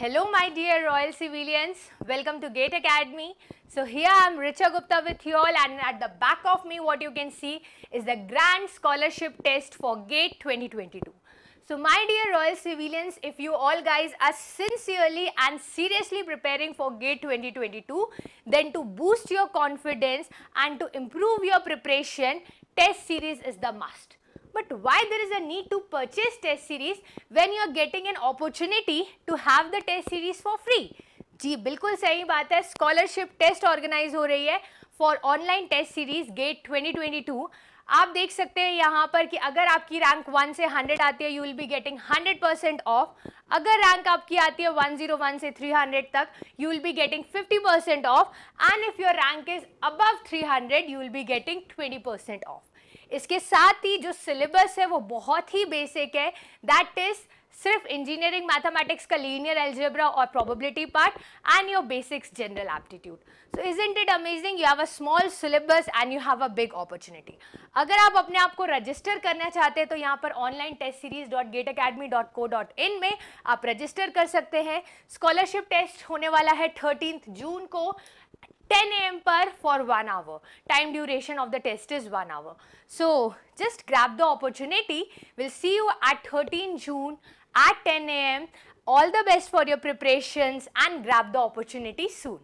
Hello my dear Royal Civilians, welcome to Gate Academy. So here I am Richa Gupta with you all and at the back of me what you can see is the Grand Scholarship Test for GATE 2022. So my dear Royal Civilians, if you all guys are sincerely and seriously preparing for GATE 2022, then to boost your confidence and to improve your preparation, test series is the must. but why there is a need to purchase test series when you are getting an opportunity to have the test series for free? जी बिल्कुल सही बात है scholarship test organise हो रही है for online test series GATE 2022 आप देख सकते हैं यहाँ पर कि अगर आपकी रैंक वन से हंड्रेड आती है you will be getting hundred percent off अगर रैंक आपकी आती है वन जीरो वन से थ्री हंड्रेड तक you will be getting fifty percent off and if your rank is above three hundred you will be getting twenty percent off इसके साथ ही जो सिलेबस है वो बहुत ही बेसिक है दैट इज़ सिर्फ इंजीनियरिंग मैथमेटिक्स का लीनियर एल्जेब्रा और probability part and your basics general aptitude so isn't it amazing you have a small syllabus and you have a big opportunity अगर आप अपने आप को रजिस्टर करना चाहते हैं तो यहाँ पर online test series dot GATE academy dot co dot in में आप रजिस्टर कर सकते हैं स्कॉलरशिप टेस्ट होने वाला है थर्टीन जून को 10 a.m. per for 1 hour. Time duration of the test is 1 hour. So just grab the opportunity. We'll see you at 13 June at 10 a.m. All the best for your preparations and grab the opportunity soon.